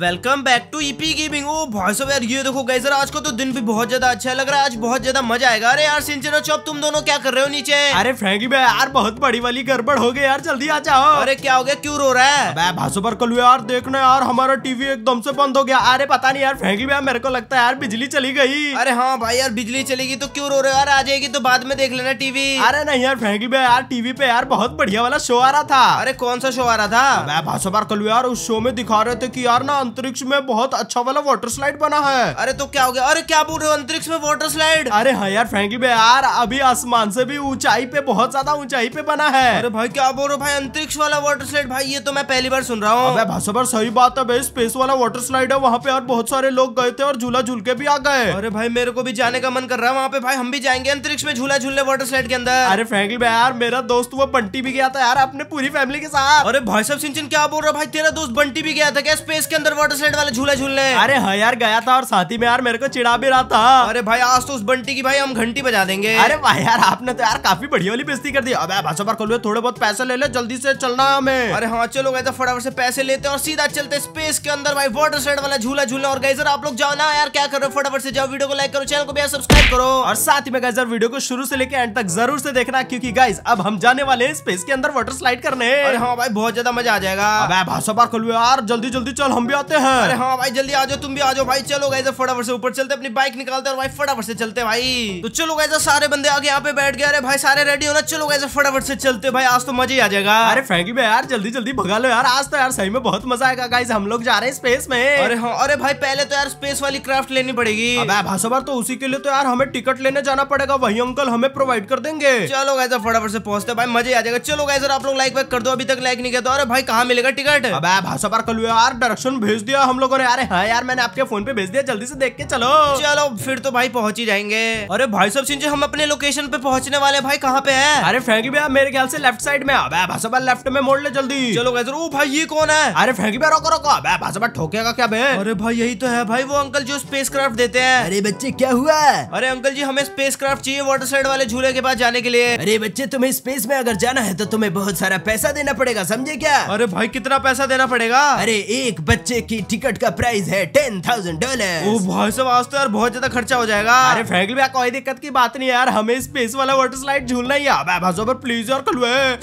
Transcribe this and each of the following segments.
welcome back to EP gaming ओ भाई सब यार ये देखो गए सर आज को तो दिन भी बहुत ज्यादा अच्छा लग रहा है आज बहुत ज्यादा मजा आएगा अरे यार सिंचर चौप तुम दोनों क्या कर रहे हो नीचे अरे फ्रेंकी भाई यार बहुत बड़ी वाली गड़बड़ हो गई यार जल्दी आ जाओ अरे क्या हो गया क्यों रो रहा है भाषो पर कल यार देखना यार हमारा टीवी एकदम से बंद हो गया अरे पता नहीं यार फ्रेंकी भाई मेरे को लगता है यार बिजली चली गई अरे हाँ भाई यार बिजली चली गई तो क्यों रो रहे यार आ जाएगी तो बाद में देख लेना टीवी अरे नहीं यार फ्रेंकी भाई यार टीवी पे यार बहुत बढ़िया वाला शो आ रहा था अरे कौन सा शो आ रहा था भाषो पर कल यार उस शो में दिखा रहे थे की यार ना अंतरिक्ष में बहुत अच्छा वाला वाटर स्लाइड बना है अरे तो क्या हो गया अरे क्या बोल रहे हो अंतरिक्ष में वाटर स्लाइड अरे हाँ यार फ्रेंकी भाई यार अभी आसमान से भी ऊंचाई पे बहुत ज्यादा ऊंचाई पे बना है अरे भाई क्या बोल रहे हो भाई अंतरिक्ष वाला वाटर स्लाइड भाई ये तो मैं पहली बार सुन रहा हूँ भाषा सही बात है भाई स्पेस वाला वाटर स्लाइड है वहाँ पे और बहुत सारे लोग गए थे और झूला झूल के भी आ गए अरे भाई मेरे को भी जाने का मन कर रहा है वहाँ पे भाई हम भी जाएंगे अंतरिक्ष में झूला झूलने वाटर स्लाइड के अंदर अरे फैंकी भाई यार मेरा दोस्त वो बंटी भी गया था यार अपने पूरी फैमिली के साथ अरे भाई सब सिंचन क्या बोल रहा है भाई तेरा दोस्त बंटी भी गया था क्या स्पेस के अंदर यार वाटर स्लाइड वाला झूला झूलने अरे हाँ यार गया था और साथ ही में यार मेरे को चिड़ा भी रहा था अरे भाई आज तो उस बंटी की भाई हम घंटी बजा देंगे अरे भाई यार आपने तो यार काफी बढ़िया वाली बेस्ती कर दी अब भाषा पर खोलो थोड़े बहुत पैसे ले लो जल्दी से चलना हमें अरे हाँ चलो गए तो फटाफट से पैसे लेते और सीधा चलते स्पेस के अंदर भाई वाटर स्लाइड वाला झूला झूलना और गई आप लोग जाओ ना यार क्या करो फटाफट से जाओ वीडियो को लाइक करो चैनल को भी सब्सक्राइब करो और साथ में गाइजर वीडियो को शुरू से लेकर एंड तक जरूर से देखना क्योंकि गाइज अब हम जाने वाले हैं स्पेस के अंदर वाटर स्लाइड करने अरे हाँ भाई बहुत ज्यादा मजा आ जाएगा भाषा पर खोलो यार जल्दी जल्दी चल हम भी जाते हैं अरे हाँ भाई जल्दी आ जाओ तुम भी आ जाओ भाई चलो गाइजा फटाफट से ऊपर चलते अपनी बाइक निकालते और भाई फटाफट से चलते भाई तो चलो गाइजा सारे बंदे आगे यहाँ पे बैठ गए अरे भाई सारे रेडी होना चलो गए फटाफट से चलते भाई आज तो मजा ही आ जाएगा अरे फैंकी भाई यार जल्दी जल्दी भगा लो यार आज तो यार सही में बहुत मजा आएगा गाइज हम लोग जा रहे हैं स्पेस में अरे हाँ अरे भाई पहले तो यार स्पेस वाली क्राफ्ट लेनी पड़ेगी भाषा बार तो उसी के लिए तो यार हमें टिकट लेने जाना पड़ेगा वही अंकल हमें प्रोवाइड कर देंगे चलो गाइजा फटाफट से पहुंचते भाई मजे आ जाएगा चलो गाइजर आप लोग लाइक वाइक कर दो अभी तक लाइक नहीं किया तो अरे भाई कहाँ मिलेगा टिकट अब भाषा बार कल यार डायरेक्शन भेज भेज दिया हम लोगों ने अरे हाँ यार मैंने आपके फोन पे भेज दिया जल्दी से देख के चलो चलो फिर तो भाई पहुंच ही जाएंगे अरे भाई सब सिंह हम अपने लोकेशन पे पहुंचने वाले भाई कहाँ पे है अरे फैंकी भैया मेरे ख्याल से लेफ्ट साइड में अब भाषा लेफ्ट में मोड़ ले जल्दी चलो कैसे ओ भाई ये कौन है अरे फैंकी भैया रोको रोको अब भाषा ठोकेगा क्या भाई अरे भाई यही तो है भाई वो अंकल जो स्पेस क्राफ्ट देते हैं अरे बच्चे क्या हुआ अरे अंकल जी हमें स्पेस क्राफ्ट चाहिए वाटर साइड वाले झूले के पास जाने के लिए अरे बच्चे तुम्हें स्पेस में अगर जाना है तो तुम्हें बहुत सारा पैसा देना पड़ेगा समझे क्या अरे भाई कितना पैसा देना पड़ेगा अरे एक बच्चे की टिकट का प्राइस है टेन थाउजेंड डॉलर ओ भाई साहब आज तो यार बहुत ज्यादा खर्चा हो जाएगा अरे फ्रैंकली भैया कोई दिक्कत की बात नहीं यार हमें स्पेस वाला वाटर स्लाइड झूलना ही है भाई प्लीज यार कल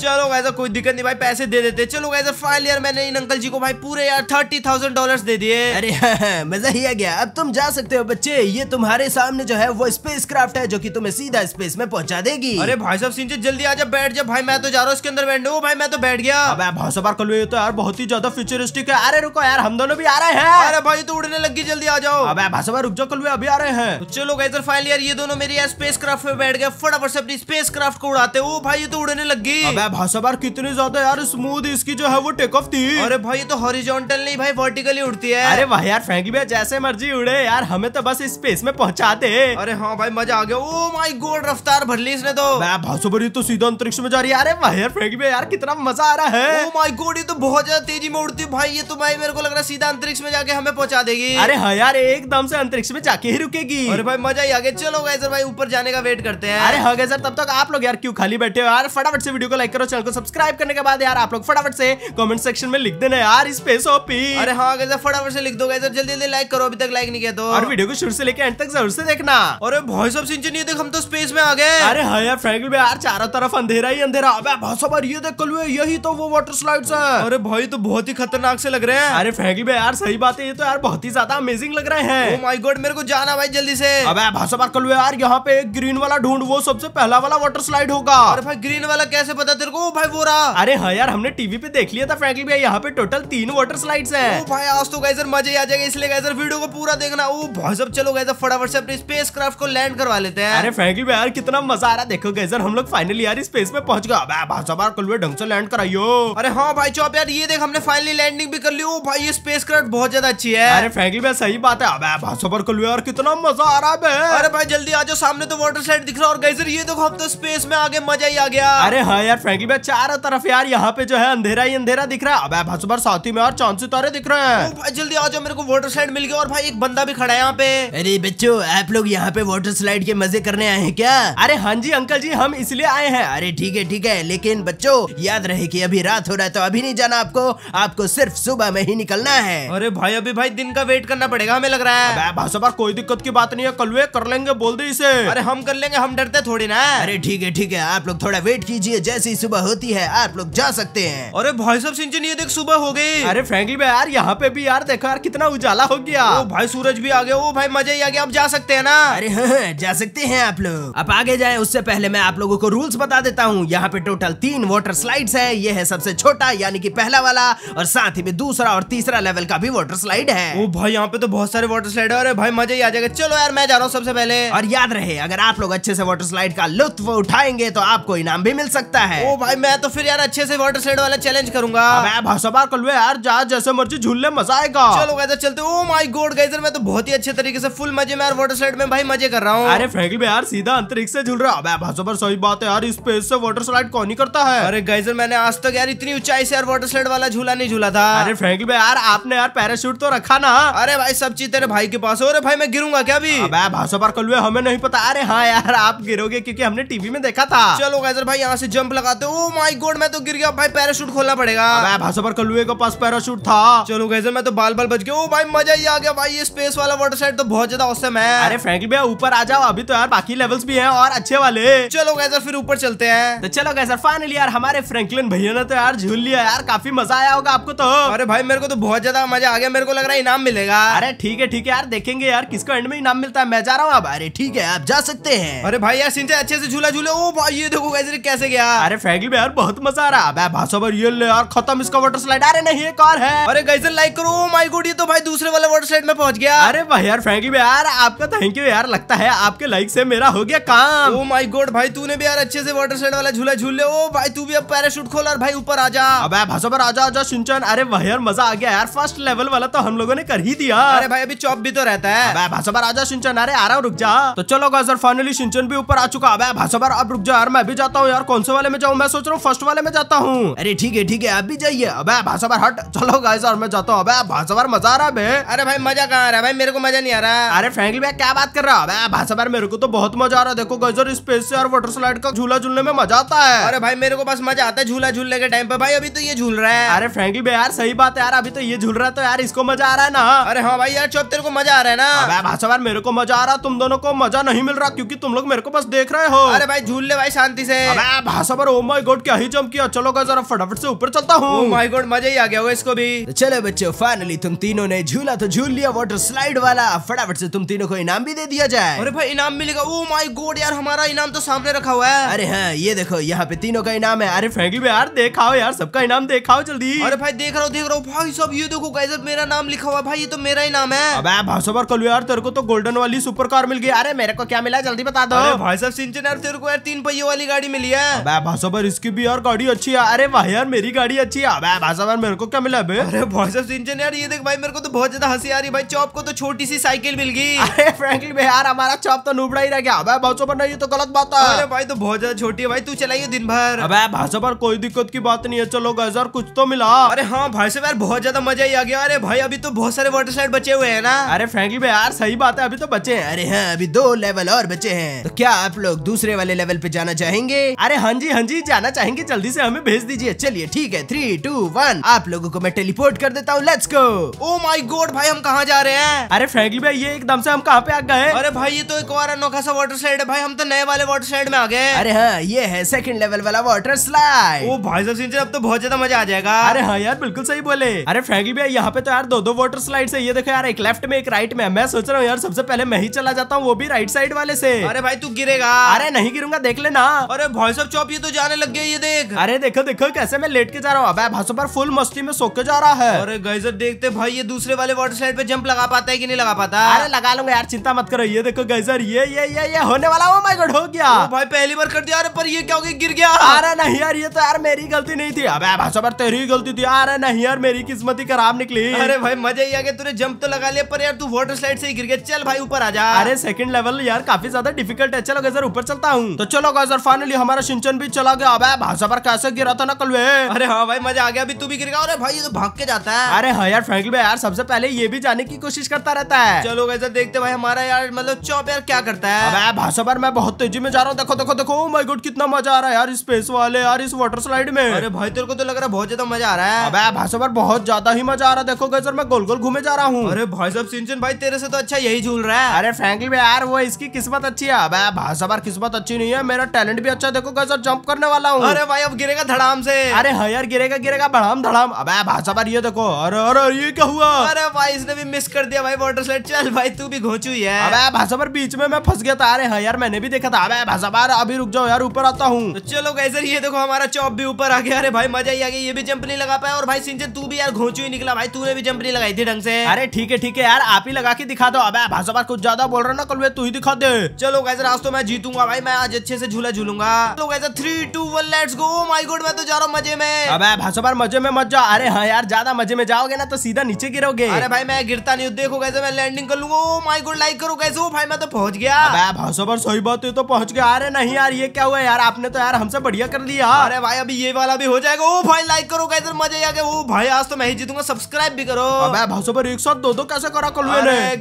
चलो गाइस कोई दिक्कत नहीं भाई पैसे दे देते चलो गाइस फाइनल यार मैंने इन अंकल जी को भाई पूरे यार थर्टी थाउजेंड डॉलर दे दिए अरे हाँ, हाँ, मजा ही आ गया अब तुम जा सकते हो बच्चे ये तुम्हारे सामने जो है वो स्पेस क्राफ्ट है जो की तुम्हें सीधा स्पेस में पहुंचा देगी अरे भाई साहब सिंह जल्दी आ जाए बैठ जा भाई मैं तो जा रहा हूँ उसके अंदर बैठ भाई मैं तो बैठ गया भाई साहब कल तो यार बहुत ही ज्यादा फ्यूचरिस्टिक है अरे रुको यार हम दोनों चलो भी आ रहे हैं अरे भाई तो उड़ने लगी जल्दी आ जाओ अब भाषा रुक जाओ कल भी अभी आ रहे हैं तो चलो गए फाइनल यार ये दोनों मेरी स्पेस क्राफ्ट में बैठ गए फटाफट से अपनी स्पेस क्राफ्ट को उड़ाते वो भाई ये तो उड़ने लगी अबे भाषा बार कितनी ज्यादा यार स्मूथ इसकी जो है वो टेक ऑफ थी अरे भाई तो हॉरिजॉन्टल नहीं भाई वर्टिकली उड़ती है अरे भाई यार फ्रेंकली भैया जैसे मर्जी उड़े यार हमें तो बस स्पेस में पहुंचा दे अरे हाँ भाई मजा आ गया ओ माई गोड रफ्तार भर ली इसने तो भाषा बार तो सीधा अंतरिक्ष में जा रही है अरे भाई यार फ्रेंकली भैया यार कितना मजा आ रहा है ओ माई गोड ये तो बहुत ज्यादा तेजी में उड़ती है भाई ये तो भाई मेरे को लग रहा है सीधा अंतरिक्ष में जाके हमें पहुंचा देगी अरे हाँ यार एकदम से अंतरिक्ष में जाके ही रुकेगी अरे भाई मजा ही आगे चलो गैसर भाई ऊपर जाने का वेट करते हैं अरे हाँ गैसर तब तक आप लोग यार क्यों खाली बैठे हो यार फटाफट से वीडियो को लाइक करो चैनल को सब्सक्राइब करने के बाद यार आप लोग फटाफट से कॉमेंट सेक्शन में लिख देना यार स्पेस ओपी अरे हाँ गैसर फटाफट से लिख दो गैसर जल्दी जल्दी लाइक करो अभी तक लाइक नहीं किया तो और वीडियो को शुरू से लेकर एंड तक जरूर से देखना और वॉइस ऑफ सिंचनी देख हम तो स्पेस में आ गए अरे हाँ यार फ्रैंकल यार चारों तरफ अंधेरा ही अंधेरा अब बहुत सब ये देख कल यही तो वो वाटर स्लाइड्स है अरे भाई तो बहुत ही खतरनाक से लग रहे हैं अरे फ्रैंकल में यार सही बात है ये तो यार बहुत ही ज्यादा अमेजिंग लग रहे हैं माय oh गॉड मेरे को जाना भाई जल्दी से अबे भाषा बात कर यार यहाँ पे एक ग्रीन वाला ढूंढ वो सबसे पहला वाला वाटर स्लाइड होगा अरे भाई ग्रीन वाला कैसे पता तेरे को oh भाई वो रहा अरे हाँ यार हमने टीवी पे देख लिया था फ्रैंकली भाई यहाँ पे टोटल तीन वाटर स्लाइड है भाई आज तो गाइजर मजे आ जाएगा इसलिए गाइजर वीडियो को पूरा देखना वो oh भाई सब चलो गाइजर फटाफट से अपने स्पेस क्राफ्ट को लैंड करवा लेते हैं अरे फ्रैंकली भाई यार कितना मजा आ रहा है देखो गाइजर हम लोग फाइनली यार स्पेस में पहुंच गए भाषा बार कल ढंग से लैंड कराइयो अरे हाँ भाई चौप यार ये देख हमने फाइनली लैंडिंग भी कर ली oh भाई ये स्पेसक्राफ्ट बहुत ज्यादा अच्छी है अरे फैंकी भाई सही बात है अबे भासोबर को और कितना मजा आ रहा है अरे भाई जल्दी आ जाओ सामने तो वाटर स्लाइड दिख रहा है और गई ये देखो हम तो स्पेस में आगे मजा ही आ गया अरे हाँ यार फैंकी भाई चारों तरफ यार यहाँ पे जो है अंधेरा ही अंधेरा दिख रहा है अब भासोबर साथ ही में और चांद सितारे दिख रहे हैं भाई जल्दी आ जाओ मेरे को वाटर स्लाइड मिल गया और भाई एक बंदा भी खड़ा है यहाँ पे अरे बच्चों आप लोग यहाँ पे वाटर स्लाइड के मजे करने आए हैं क्या अरे हाँ जी अंकल जी हम इसलिए आए हैं अरे ठीक है ठीक है लेकिन बच्चों याद रहे की अभी रात हो रहा है तो अभी नहीं जाना आपको आपको सिर्फ सुबह में ही निकलना है अरे भाई अभी भाई दिन का वेट करना पड़ेगा हमें लग रहा है भाई साहब कोई दिक्कत की बात नहीं है कलवे कर लेंगे बोल दे इसे अरे हम कर लेंगे हम डरते थोड़ी ना अरे ठीक है ठीक है आप लोग थोड़ा वेट कीजिए जैसे ही सुबह होती है आप लोग जा सकते हैं अरे भाई साहब सिंचन ये देख सुबह हो गई अरे फ्रेंकली भाई यार यहाँ पे भी यार देखो यार कितना उजाला हो गया ओ भाई सूरज भी आ गया ओ भाई मजा ही आ गया आप जा सकते हैं ना अरे हाँ, हाँ जा सकते हैं आप लोग आप आगे जाए उससे पहले मैं आप लोगों को रूल्स बता देता हूँ यहाँ पे टोटल तीन वाटर स्लाइड है ये है सबसे छोटा यानी की पहला वाला और साथ ही में दूसरा और तीसरा लेवल का भी वाटर स्लाइड है ओ भाई यहाँ पे तो बहुत सारे वाटर स्लाइड है भाई मजा ही आ जाएगा चलो यार मैं जा रहा हूँ सबसे पहले और याद रहे अगर आप लोग अच्छे से वाटर स्लाइड का लुत्फ उठाएंगे तो आपको इनाम भी मिल सकता है ओ भाई मैं तो फिर यार अच्छे से वाटर स्लाइड वाला चैलेंज करूंगा भाषा कलवे यार जहाँ जैसे मर्जी झूलने मजा आएगा चलो गए चलते ओ माई गोड गए मैं तो बहुत ही अच्छे तरीके से फुल मजे में यार वाटर स्लाइड में भाई मजे कर रहा हूँ अरे फ्रेंकली में यार सीधा अंतरिक्ष से झूल रहा है भाषा पर सही बात है यार स्पेस से वाटर स्लाइड कौन ही करता है अरे गाइजर मैंने आज तक यार इतनी ऊंचाई से यार वाटर स्लाइड वाला झूला नहीं झूला था अरे फ्रेंकली में यार आप आपने यार पैराशूट तो रखा ना अरे भाई सब चीज तेरे भाई के पास हो अरे भाई मैं गिरूंगा क्या अभी भाषा पर कलुए हमें नहीं पता अरे हाँ यार आप गिरोगे क्योंकि हमने टीवी में देखा था चलो गैजर भाई यहाँ से जंप लगाते हो माई गोड मैं तो गिर गया भाई पैराशूट खोलना पड़ेगा भाषो पर कलुए के पास पैराशूट था चलो गैसर मैं तो बाल बाल बच गया oh भाई मजा ही आ गया भाई ये स्पेस वाला वाटर साइड तो बहुत ज्यादा औसम है अरे फ्रेंकली भैया ऊपर आ जाओ अभी तो यार बाकी लेवल्स भी है और अच्छे वाले चलो गैसर फिर ऊपर चलते हैं तो चलो गैसर फाइनली यार हमारे फ्रेंकलिन भैया ने तो यार झूल लिया यार काफी मजा आया होगा आपको तो अरे भाई मेरे को तो बहुत ज्यादा मजा आ गया मेरे को लग रहा है इनाम मिलेगा अरे ठीक है ठीक है यार देखेंगे यार किसको एंड में इनाम मिलता है मैं जा रहा हूँ अब अरे ठीक है आप जा सकते हैं अरे भाई यार सिंचा अच्छे से झूला झूले ओ भाई ये देखो कैसे कैसे गया अरे फैगली में यार बहुत मजा आ रहा है भाषा भर ये यार खत्म इसका वाटर स्लाइड अरे नहीं एक और है अरे कैसे लाइक करो माई गुड ये तो भाई दूसरे वाले वाटर स्लाइड में पहुंच गया अरे भाई यार फैगली में यार आपका थैंक यू यार लगता है आपके लाइक से मेरा हो गया काम ओ माई गोड भाई तूने भी यार अच्छे से वाटर स्लाइड वाला झूला झूल ले ओ भाई तू भी अब पैराशूट खोल और भाई ऊपर आ जा अब भाषा पर आजा आजा सिंचन अरे भाई यार मजा आ गया यार फर्स्ट लेवल वाला तो हम लोगों ने कर ही दिया अरे भाई अभी चौप भी तो रहता है भाषाभर आजा सिंचन अरे आ रहा रुक जा तो चलो गाजर फाइनली सिंचन भी ऊपर आ चुका अब भाषाभर अब रुक जा यार मैं भी जाता हूँ यार कौन से वाले में जाऊँ मैं सोच रहा हूँ फर्स्ट वाले में जाता हूँ अरे ठीक है ठीक है अभी जाइए अब भाषा हट चलो गाजर मैं जाता हूँ अब भाषाभर मजा आ रहा है अरे भाई मजा कहाँ आ रहा है भाई मेरे को मजा नहीं आ रहा अरे फ्रेंकली भाई क्या बात कर रहा है भाषाभर मेरे को तो बहुत मजा आ रहा है देखो गाजर स्पेस से और वाटर स्लाइड का झूला झूलने में मजा आता है अरे भाई मेरे को बस मजा आता है झूला झूलने के टाइम पे भाई अभी तो ये झूल रहा है अरे फ्रेंकली भाई यार सही बात है यार अभी तो ये झूल रहा तो यार इसको मजा आ रहा है ना अरे हाँ भाई यार चुप तेरे को मजा आ रहा है ना भाषा भार मेरे को मजा आ रहा तुम दोनों को मजा नहीं मिल रहा क्यूँकी तुम लोग मेरे को बस देख रहे हो अरे भाई झूल ले भाई शांति से भाषा भर ओम माई गोड क्या ही जम किया चलो जरा फटाफट से ऊपर चलता हूँ माई oh गोड मजा ही आ गया इसको भी चले बच्चे फाइनली तुम तीनों ने झूला तो झूल लिया वाटर स्लाइड वाला फटाफट से तुम तीनों को इनाम भी दे दिया जाए अरे भाई इनाम मिलेगा ओ माई गोड यार हमारा इनाम तो सामने रखा हुआ है अरे हाँ ये देखो यहाँ पे तीनों का इनाम है अरे फैंकी यार देखाओ यार सबका इनाम देखाओ जल्दी अरे भाई देख रहा हूँ देख रहा हूँ भाई सब ये देखो देखो गाइस मेरा नाम लिखा हुआ भाई ये तो मेरा ही नाम है अबे भाई साहब कल यार तेरे को तो गोल्डन वाली सुपर कार मिल गई अरे मेरे को क्या मिला जल्दी बता दो भाई साहब सिंचन यार तेरे को यार तीन पहियों वाली गाड़ी मिली है अबे भाई साहब इसकी भी यार गाड़ी अच्छी है अरे भाई यार मेरी गाड़ी अच्छी है अबे भाई साहब मेरे को क्या मिला अबे अरे भाई साहब सिंचन यार ये देख भाई मेरे को तो बहुत ज्यादा हंसी आ रही भाई चौप को तो छोटी सी साइकिल मिल गई अरे फ्रेंकली भाई यार हमारा चौप तो नुबड़ा ही रह गया अबे भाई साहब ये तो गलत बात है अरे भाई तो बहुत ज्यादा छोटी है भाई तू चलाइए दिन भर अबे भाई साहब कोई दिक्कत की बात नहीं है चलो गाइस यार कुछ तो मिला अरे हाँ भाई साहब यार बहुत ज्यादा मजा आ गया अरे भाई अभी तो बहुत सारे वाटर स्लाइड बचे हुए हैं ना अरे फ्रेंकली भाई यार सही बात है अभी तो बचे हैं अरे हाँ अभी दो लेवल और बचे हैं तो क्या आप लोग दूसरे वाले लेवल पे जाना चाहेंगे अरे हाँ जी हाँ जी जाना चाहेंगे जल्दी से हमें भेज दीजिए चलिए ठीक है थ्री टू वन आप लोगो को मैं टेलीपोर्ट कर देता हूँ लेट्स गो ओ माई गोड भाई हम कहाँ जा रहे हैं अरे फ्रेंकली भाई ये एकदम से हम कहाँ पे आ गए अरे भाई ये तो एक और अनोखा सा वाटर स्लाइड है भाई हम तो नए वाले वाटर स्लाइड में आ गए अरे हाँ ये है सेकंड लेवल वाला वाटर स्लाइड ओ भाई साहब अब तो बहुत ज्यादा मजा आ जाएगा अरे हाँ यार बिल्कुल सही बोले अरे फ्रेंकली क्योंकि भैया यहाँ पे तो यार दो दो वाटर स्लाइड है ये देखो यार एक लेफ्ट में एक राइट में मैं सोच रहा हूँ यार सबसे पहले मैं ही चला जाता हूँ वो भी राइट साइड वाले से अरे भाई तू गिरेगा अरे नहीं गिरूंगा देख लेना अरे भाई साहब चौप ये तो जाने लग गए ये देख अरे देखो देखो कैसे मैं लेट के जा रहा हूँ अब भाषा पर फुल मस्ती में सोके जा रहा है अरे गैजर देखते भाई ये दूसरे वाले वाटर स्लाइड पे जंप लगा पाता है की नहीं लगा पाता अरे लगा लूंगा यार चिंता मत करो ये देखो गैजर ये ये ये ये होने वाला हो माय गॉड हो गया भाई पहली बार कर दिया अरे पर ये क्या हो गया गिर गया अरे नहीं यार ये तो यार मेरी गलती नहीं थी अब भाषा पर तेरी गलती थी अरे नहीं यार मेरी किस्मती ही खराब निकली अरे भाई मजा ही आ गया तूने जंप तो लगा लिया पर यार तू वाटर स्लाइड से ही गिर गया चल भाई ऊपर आ जा अरे सेकंड लेवल यार काफी ज्यादा डिफिकल्ट है चलो सर ऊपर चलता हूँ तो चलो सर फाइनली हमारा सिंचन भी चला गया अब भाषा पर कैसे गिरा था ना कल वे अरे हाँ भाई मजा आ गया अभी तू भी गिर गया अरे भाई ये तो भाग के जाता है अरे हाँ यार फ्रेंकली भाई यार सबसे पहले ये भी जाने की कोशिश करता रहता है चलो कैसे देखते भाई हमारा यार मतलब चौप यार क्या करता है भाषा पर मैं बहुत तेजी में जा रहा हूँ देखो देखो देखो माय oh गॉड कितना मजा आ रहा है यार स्पेस वाले यार इस वाटर स्लाइड में अरे भाई तेरे को तो लग रहा है बहुत ज्यादा मजा आ रहा है अबे भाषा पर बहुत ज्यादा ही मजा आ रहा देखो गजर मैं गोल गोल घूमे जा रहा हूँ अरे भाई साहब सिंचन भाई तेरे से तो अच्छा यही झूल रहा है अरे फ्रेंकली में यार वो इसकी किस्मत अच्छी है अब भाई साहब किस्मत अच्छी नहीं है मेरा टैलेंट भी अच्छा देखो गजर जंप करने वाला हूँ अरे भाई अब गिरेगा धड़ाम से अरे हयर हाँ गिरेगा गिरेगा बड़ाम धड़ाम अब भाई साहब ये देखो अरे अरे ये क्या हुआ अरे भाई इसने भी मिस कर दिया भाई वाटर स्लाइड चल भाई तू भी घोचू है भाई साहब बीच में मैं फंस गया था अरे हाँ यार मैंने भी देखा था अबे भाषावर अभी रुक जाओ यार ऊपर आता हूँ तो चलो गैसर ये देखो हमारा चॉप भी ऊपर आ गया अरे भाई मजा ही आ गया ये भी जंप नहीं लगा पाया और भाई सिंचन तू भी यार घोचू ही निकला भाई तूने भी जंप लगाई थी ढंग से अरे ठीक है ठीक है यार आप ही लगा के दिखा दो अब भाषा बार कुछ ज्यादा बोल रहा ना कल वे तू ही दिखा दे चलो कैसे आज तो मैं जीतूंगा भाई मैं आज अच्छे से झूला झूलूंगा चलो कैसे three two one let's go my good मैं तो जा रहा हूँ मजे में अब भाषा बार मजे में मत जाओ अरे हाँ यार ज्यादा मजे में जाओगे ना तो सीधा नीचे गिरोगे अरे भाई मैं गिरता नहीं देखो कैसे मैं लैंडिंग कर लूंगा माई गुड लाइक करो कैसे oh भाई मैं तो पहुंच गया अब भाषा बार सही बात है तो पहुंच गया अरे नहीं यार ये क्या हुआ यार आपने तो यार हमसे बढ़िया कर लिया अरे भाई अभी ये वाला भी हो जाएगा ओ oh भाई लाइक करो कैसे मजे आ गए ओ oh भाई आज तो मैं ही जीतूंगा सब्सक्राइब भी करो भाषो पर एक साथ दो दो कैसे करा कल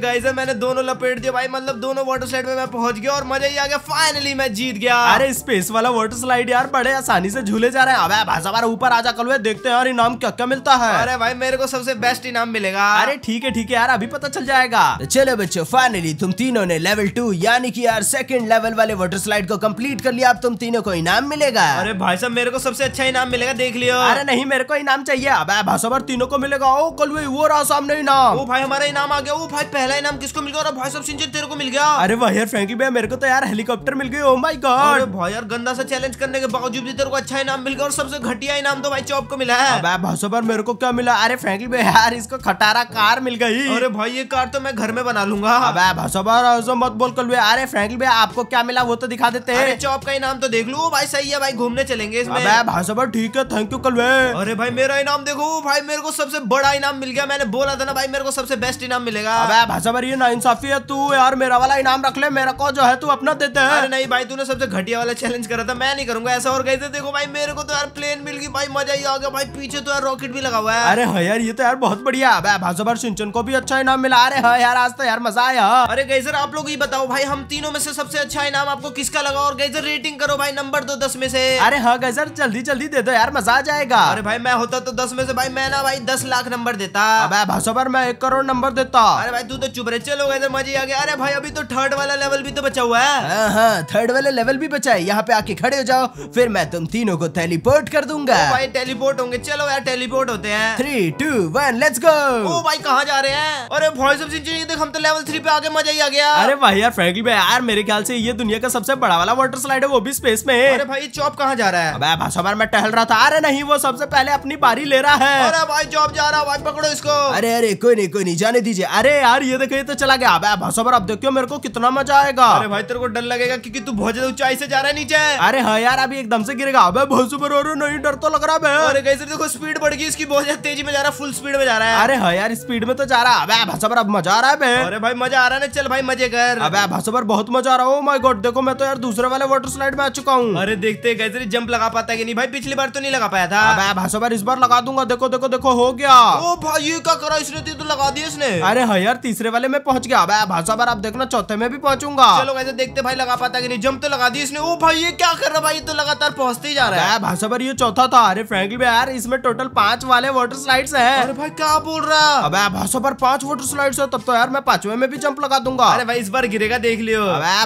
गाइस मैंने दोनों लपेट दिया भाई मतलब दोनों वाटर स्लाइड में मैं पहुंच गया और मजा ही आ गया फाइनली मैं जीत गया अरे स्पेस वाला वाटर स्लाइड यार बड़े आसानी से झूले जा रहे हैं अब भाई ऊपर आ कल देखते हैं यार इनाम क्या क्या मिलता है अरे भाई मेरे को सबसे बेस्ट इनाम मिलेगा अरे ठीक है ठीक है यार अभी पता चल जाएगा चलो बच्चो फाइनली तुम तीनों ने लेवल टू यानी कि यार सेकंड लेवल वाले वाटर स्लाइड को कंप्लीट कर लिया अब तुम तीनों को इनाम मिलेगा अरे भाई साहब मेरे को सबसे अच्छा इनाम मिलेगा देख लियो अरे नहीं मेरे को इनाम चाहिए अब भाषा तीनों को मिलेगा जाएगा ओ कल वे वो रहा सामने इनाम ओ भाई हमारा इनाम आ गया ओ भाई पहला इनाम किसको मिल गया और भाई सब सिंचन तेरे को मिल गया अरे भाई यार फ्रेंकी भाई मेरे को तो यार हेलीकॉप्टर मिल गई ओ माय गॉड अरे भाई यार गंदा सा चैलेंज करने के बावजूद भी तेरे को अच्छा इनाम मिल गया और सबसे घटिया इनाम तो भाई चौप को मिला है अबे भाई पर मेरे को क्या मिला अरे फ्रेंकी भाई यार इसको खटारा कार मिल गई अरे भाई ये कार तो मैं घर में बना लूंगा अबे भाई सब पर मत बोल कल अरे फ्रेंकी भाई आपको क्या मिला वो तो दिखा देते हैं चौप का इनाम तो देख लो भाई सही है भाई घूमने चलेंगे इसमें भाई सब ठीक है थैंक यू कल अरे भाई मेरा इनाम देखो भाई मेरे को सबसे बड़ा इनाम मिल गया मैंने बोला था ना भाई मेरे को सबसे बेस्ट इनाम मिलेगा अबे भाषा पर ये ना इंसाफी है तू यार मेरा वाला इनाम रख ले मेरा को जो है तू अपना देते है अरे नहीं भाई तूने सबसे घटिया वाला चैलेंज करा था मैं नहीं करूंगा ऐसा और कहते देखो भाई मेरे को तो यार प्लेन मिल गई भाई मजा ही आ गया भाई पीछे तो यार रॉकेट भी लगा हुआ है अरे हाँ यार ये तो यार बहुत बढ़िया अब भाषा भर सिंचन को भी अच्छा इनाम मिला अरे हाँ यार आज तो यार मजा आया अरे गैजर आप लोग ये बताओ भाई हम तीनों में से सबसे अच्छा इनाम आपको किसका लगा और गैजर रेटिंग करो भाई नंबर दो दस में से अरे हाँ गैजर जल्दी जल्दी दे दो यार मजा आ जाएगा अरे भाई मैं होता तो दस में से भाई मैं ना भाई दस लाख नंबर देता अबे भाषा पर मैं एक करोड़ नंबर देता अरे भाई तू तो चुप रहे चलो इधर मजे आ गए अरे भाई अभी तो थर्ड वाला लेवल भी तो बचा हुआ है हाँ थर्ड हाँ, वाला लेवल भी बचा है यहाँ पे आके खड़े हो जाओ फिर मैं तुम तीनों को टेलीपोर्ट कर दूंगा भाई टेलीपोर्ट होंगे चलो यार टेलीपोर्ट होते हैं three two one let's go भाई कहाँ जा रहे हैं अरे वॉइस ऑफ सिंचुरी देख हम तो लेवल थ्री पे आगे मजा ही आ गया अरे भाई यार फ्रेंकली भाई यार मेरे ख्याल से ये दुनिया का सबसे बड़ा वाला वाटर स्लाइड है वो भी स्पेस में अरे भाई चौप कहाँ जा रहा है भाषा पर मैं टहल रहा था अरे नहीं वो सबसे पहले अपनी बारी ले रहा है अरे भाई चौप जा रहा भाई पकड़ो इसको अरे अरे कोई नहीं कोई नहीं जाने दीजिए अरे यार ये देखो ये तो चला गया अब भसोबर आप देखो मेरे को कितना मजा आएगा अरे भाई तेरे को डर लगेगा क्योंकि तू बहुत ज्यादा ऊंचाई से जा रहा है नीचे अरे हाँ यार अभी एकदम से गिरेगा अबे भसोबर और नहीं डर तो लग रहा है अरे कैसे देखो स्पीड बढ़ गई इसकी बहुत ज्यादा तेजी में जा रहा है फुल स्पीड में जा रहा है अरे हाँ यार स्पीड में तो जा रहा है अब भसोबर अब मजा आ रहा है अरे भाई मजा आ रहा है ना चल भाई मजे कर अब भसोबर बहुत मजा आ रहा हूँ माई गॉड देखो मैं तो यार दूसरे वाले वाटर स्लाइड में आ चुका हूँ अरे देखते कैसे जंप लगा पाता है कि नहीं भाई पिछली बार तो नहीं लगा पाया था भाषा बार इस बार लगा दूंगा देखो देखो देखो हो गया गया ओ भाई ये क्या करा इसने तो लगा दिया इसने अरे हाँ यार तीसरे वाले में पहुंच गया भाषा बार आप देखना चौथे में भी पहुंचूंगा चलो ऐसे देखते भाई लगा पाता नहीं जम तो लगा दी इसने ओ भाई ये क्या कर रहा भाई तो लगातार पहुंचते ही जा रहा है भाषा बार ये चौथा था अरे फ्रेंकली यार इसमें टोटल पांच वाले वाटर स्लाइड्स है अरे भाई क्या बोल रहा अब भाषा पर पांच वाटर स्लाइड है तब तो यार मैं पांचवे में भी जंप लगा दूंगा अरे भाई इस बार गिरेगा देख लियो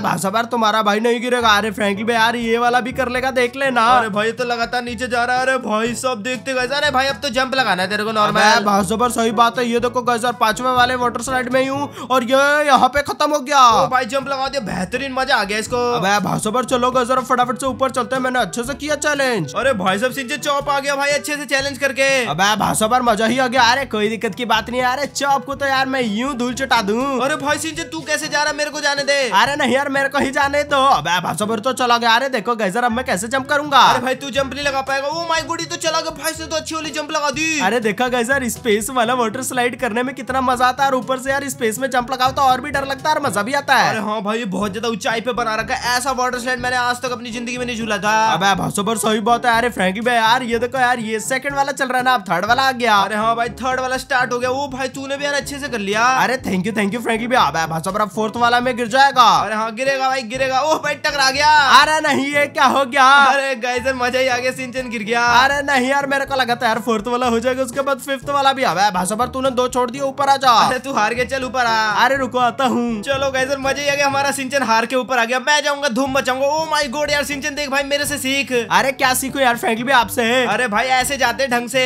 भाषा बार तुम्हारा भाई नहीं गिरेगा अरे फ्रेंकली भाई यार ये वाला भी कर लेगा देख लेना अरे भाई तो लगातार नीचे जा रहा है अरे भाई सब देखते गए अरे भाई अब तो जंप लगाना है तेरे को नॉर्मल पर सही बात है ये देखो गजर पांचवे वाले वाटर स्लाइड में हूँ और ये यहाँ पे खत्म हो गया भाई जंप लगा दिया बेहतरीन मजा आ गया इसको भाषा पर चलो गजर फटाफट से ऊपर चलते हैं मैंने अच्छे से किया चैलेंज अरे भाई सब सिंह चौप आ गया भाई अच्छे से चैलेंज करके अब भाषा पर मजा ही आ गया अरे कोई दिक्कत की बात नहीं अरे चौप को तो यार मैं यूँ धूल चटा दू अरे भाई सिंह तू कैसे जा रहा मेरे को जाने दे अरे नहीं यार मेरे को ही जाने दो अब भाषा पर तो चला गया अरे देखो गजर अब मैं कैसे जंप करूंगा अरे भाई तू जंप नहीं लगा पाएगा वो माई गुड़ी तो चला गया भाई से तो अच्छी वाली जंप लगा दी अरे देखा गया गाइस यार स्पेस वाला वाटर स्लाइड करने में कितना मजा आता है और ऊपर से यार स्पेस में जंप लगाओ तो और भी डर लगता है और मजा भी आता है अरे हाँ भाई बहुत ज्यादा ऊंचाई पे बना रखा है ऐसा वाटर स्लाइड मैंने आज तक अपनी जिंदगी में नहीं झूला था अब भाषो पर सही बात है अरे फ्रेंकी भाई यार ये देखो यार ये सेकंड वाला चल रहा है ना अब थर्ड वाला आ गया अरे हाँ भाई थर्ड वाला स्टार्ट हो गया वो भाई तूने भी यार अच्छे से कर लिया अरे thank you thank you Frankie भाई अब भाषो पर अब फोर्थ वाला में गिर जाएगा अरे हाँ गिरेगा भाई गिरेगा वो भाई टकरा गया अरे नहीं ये क्या हो गया अरे गाइस मजा ही आ गया सिंचन गिर गया अरे नहीं यार मेरे को लगा था यार फोर्थ वाला हो जाएगा उसके बाद फिफ्थ वाला भी हवा है भाषाभर तूने दो छोड़ दिया ऊपर आ जा अरे तू हार के चल ऊपर आ अरे रुको आता हूँ चलो गए सर मजे आ गया हमारा सिंचन हार के ऊपर आ गया मैं जाऊंगा धूम मचाऊंगा ओ माई गोड यार सिंचन देख भाई मेरे से सीख अरे क्या सीखो यार फ्रेंकली भी आपसे अरे भाई ऐसे जाते ढंग से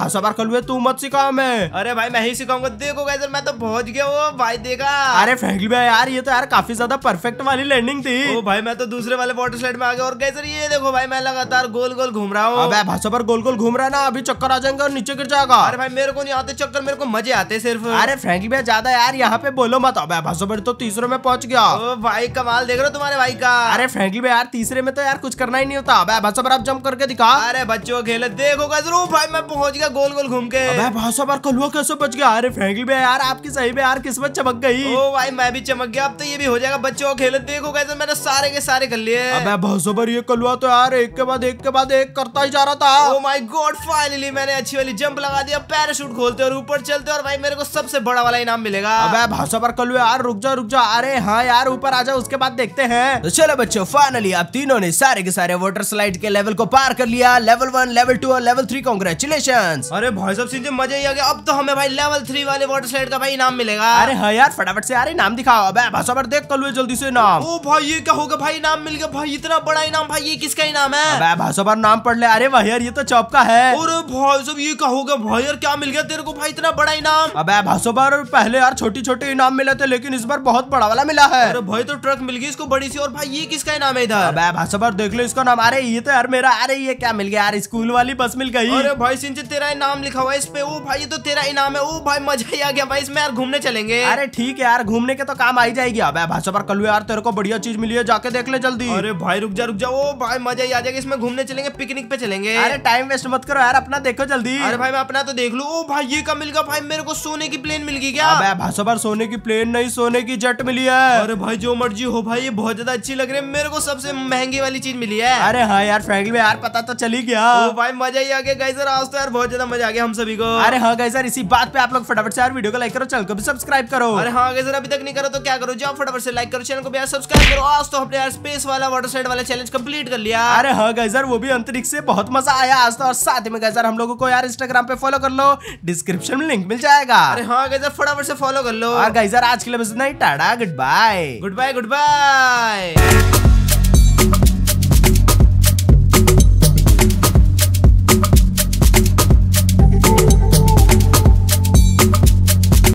भाषा कल हुए तू मत सिखा मैं अरे भाई मैं ही सिखाऊंगा देखो गए मैं तो पहुंच गया वो oh भाई देखा अरे फ्रेंकली भाई यार ये तो यार काफी ज्यादा परफेक्ट वाली लैंडिंग थी ओ oh भाई मैं तो दूसरे वाले वाटर स्लाइड में आ गया और गए ये देखो भाई मैं लगातार गोल गोल घूम रहा हूँ भाषा पर गोल गोल घूम रहा है ना अभी चक्कर आ जाएंगे और नीचे गिर जाएगा अरे भाई मेरे को नहीं आते चक्कर मेरे को मजे आते सिर्फ अरे फ्रेंकली भैया ज्यादा यार यहाँ पे बोलो मत अब तो तीसरे में पहुंच गया भाई कमाल देख रहे हो तुम्हारे भाई का अरे फ्रेंकली भैया यार तीसरे में तो यार कुछ करना ही नहीं होता अब भाषा आप जम करके दिखा अरे बच्चों खेले देखो जरूर भाई मैं पहुंच गया गोल गोल घूम के भाषा बार कलुआ कैसे बच गया अरे फ्रेंकली भैया यार आपकी सही में यार किस्मत चमक गई ओ भाई मैं भी चमक गया अब तो ये भी हो जाएगा बच्चों खेले देखो कैसे मैंने सारे के सारे कर लिए अबे ये कलुआ तो यार एक के बाद एक के बाद एक करता ही जा रहा था ओ माय गॉड फाइनली मैंने अच्छी वाली जंप लगा दिया का पैराशूट खोलते और ऊपर चलते और भाई मेरे को सबसे बड़ा वाला इनाम मिलेगा अबे भाषा पर कल यार रुक जाओ रुक जाओ अरे हाँ यार ऊपर आ जाओ उसके बाद देखते हैं तो चलो बच्चों फाइनली आप तीनों ने सारे के सारे वाटर स्लाइड के लेवल को पार कर लिया लेवल वन लेवल टू और लेवल थ्री कॉन्ग्रेचुलेशन अरे भाई सब सीधे मजा ही आ गया अब तो हमें भाई लेवल थ्री वाले वाटर स्लाइड का भाई इनाम मिलेगा अरे हाँ यार फटाफट से यार इनाम दिखाओ अब भाषा पर देख कल जल्दी से नाम ओ भाई ये क्या होगा भाई नाम मिल गया भाई इतना बड़ा इनाम भाई ये किसका इनाम है भाषा पर नाम पढ़ ले अरे भाई यार ये तो चौप का है और भाई सब ये क्या होगा भाई यार क्या मिल गया तेरे को भाई इतना बड़ा इनाम अब भाषो बार पहले यार छोटी छोटे इनाम मिले थे लेकिन इस बार बहुत बड़ा वाला मिला है अरे भाई तो ट्रक मिल गई इसको बड़ी सी और भाई ये किसका इनाम है इधर अबे भाषो बार देख लो इसका नाम अरे ये तो यार मेरा अरे ये क्या मिल गया यार स्कूल वाली बस मिल गई अरे भाई सिंह तेरा इनाम लिखा हुआ इस पे ओ भाई ये तो तेरा इनाम है ओ भाई मजा ही आ गया भाई इसमें यार घूमने चलेंगे अरे ठीक है यार घूमने के तो काम आई जाएगी अब भाषो पर कलू यार तेरे को बढ़िया चीज मिली है जाके देख ले जल्दी अरे भाई रुक जा रुक जा ओ भाई मजा ही आ जाएगा इसमें घूमने चलेंगे पिकनिक पे चलेंगे अरे टाइम वेस्ट मत करो यार अपना देखो जल्दी अरे भाई मैं अपना तो तो देख लो ओ भाई ये कब मिल गया भाई मेरे को सोने की प्लेन मिल गई क्या अबे भाषा पर सोने की प्लेन नहीं सोने की जट मिली है अरे भाई जो मर्जी हो भाई ये बहुत ज्यादा अच्छी लग रही है मेरे को सबसे महंगी वाली चीज मिली है अरे हाँ यार फ्रेंकली में यार पता तो चली गया ओ भाई मजा ही आ गया गाइस आज तो यार बहुत ज्यादा मजा आ गया हम सभी को अरे हाँ गाइस इसी बात पे आप लोग फटाफट से यार वीडियो को लाइक करो चैनल को भी सब्सक्राइब करो अरे हाँ गाइस अभी तक नहीं करो तो क्या करो जाओ फटाफट से लाइक करो चैनल को भी यार सब्सक्राइब करो आज तो हमने यार स्पेस वाला वाटर साइड वाला चैलेंज कंप्लीट कर लिया अरे हाँ गाइस वो भी अंतरिक्ष से बहुत मजा आया आज तो और साथ में गाइस हम लोगों को यार इंस्टाग्राम पे फॉलो कर लो डिस्क्रिप्शन में लिंक मिल जाएगा अरे हाँ गाइजर फटाफट से फॉलो कर लो और गाइजर आज के लिए बस इतना ही tata goodbye goodbye good bye